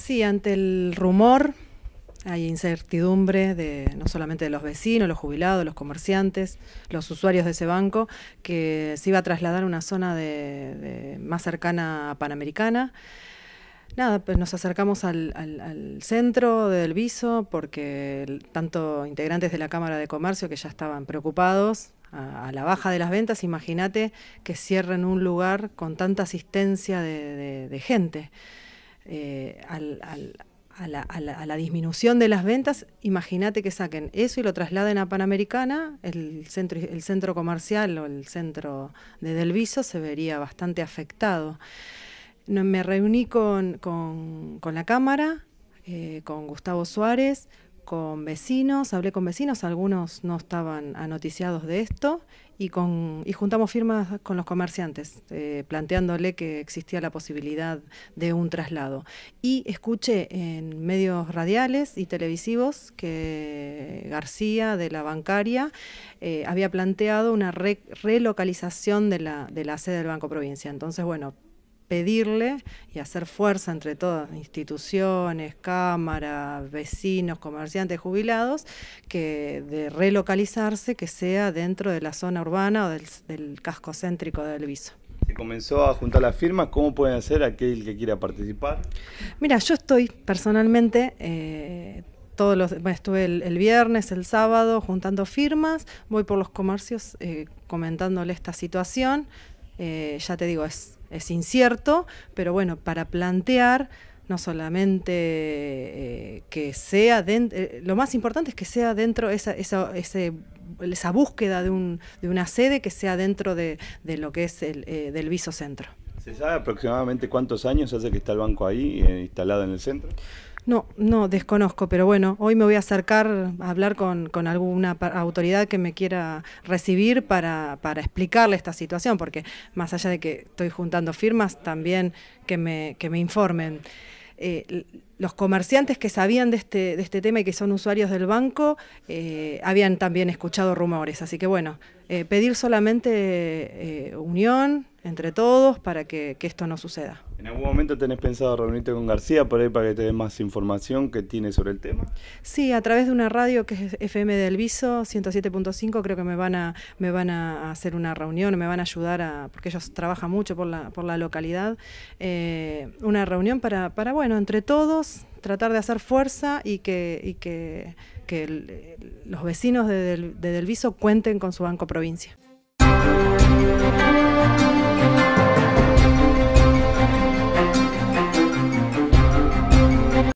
Sí, ante el rumor hay incertidumbre de no solamente de los vecinos, los jubilados, los comerciantes, los usuarios de ese banco, que se iba a trasladar a una zona más cercana a Panamericana. Nada, pues nos acercamos al, centro del Viso porque tanto integrantes de la Cámara de Comercio que ya estaban preocupados a, la baja de las ventas, imagínate que cierren un lugar con tanta asistencia de gente. Eh, a, la, disminución de las ventas, imagínate que saquen eso y lo trasladen a Panamericana, el centro, el centro comercial o el centro de Delviso se vería bastante afectado. Me reuní con, la Cámara, eh, con Gustavo Suárez, con vecinos, hablé con vecinos, algunos no estaban anoticiados de esto, y, con, y juntamos firmas con los comerciantes, eh, planteándole que existía la posibilidad de un traslado. Y escuché en medios radiales y televisivos que García, de la bancaria, eh, había planteado una relocalización de la, de la sede del Banco Provincia. Entonces, bueno, pedirle y hacer fuerza entre todas, instituciones, cámaras, vecinos, comerciantes, jubilados, que de relocalizarse, que sea dentro de la zona urbana o del, casco céntrico del Viso se comenzó a juntar las firmas, ¿cómo pueden hacer aquel que quiera participar? Mira, yo estoy personalmente... Eh, todos los, estuve el, viernes, el sábado, juntando firmas, voy por los comercios eh, comentándole esta situación, eh, ya te digo, es, es incierto, pero bueno, para plantear no solamente eh, que sea dentro, eh, lo más importante es que sea dentro esa, esa, esa búsqueda de, un, de una sede que sea dentro de, de lo que es el del visocentro. ¿Se sabe aproximadamente cuántos años hace que está el banco ahí instalado en el centro? No, no, desconozco, pero bueno, hoy me voy a acercar a hablar con, alguna autoridad que me quiera recibir para, explicarle esta situación, porque más allá de que estoy juntando firmas, también que me, que me informen. Eh, los comerciantes que sabían de este, de este tema y que son usuarios del banco eh, habían también escuchado rumores. Así que bueno, eh, pedir solamente eh, unión entre todos para que, esto no suceda. ¿En algún momento tenés pensado reunirte con García por ahí para que te dé más información que tiene sobre el tema? Sí, a través de una radio que es FM del Viso, 107.5, creo que me van, a, me van a hacer una reunión, me van a ayudar a, porque ellos trabajan mucho por la, por la localidad, una reunión para, para, bueno, entre todos tratar de hacer fuerza y que, los vecinos de, Del, de Delviso cuenten con su Banco Provincia.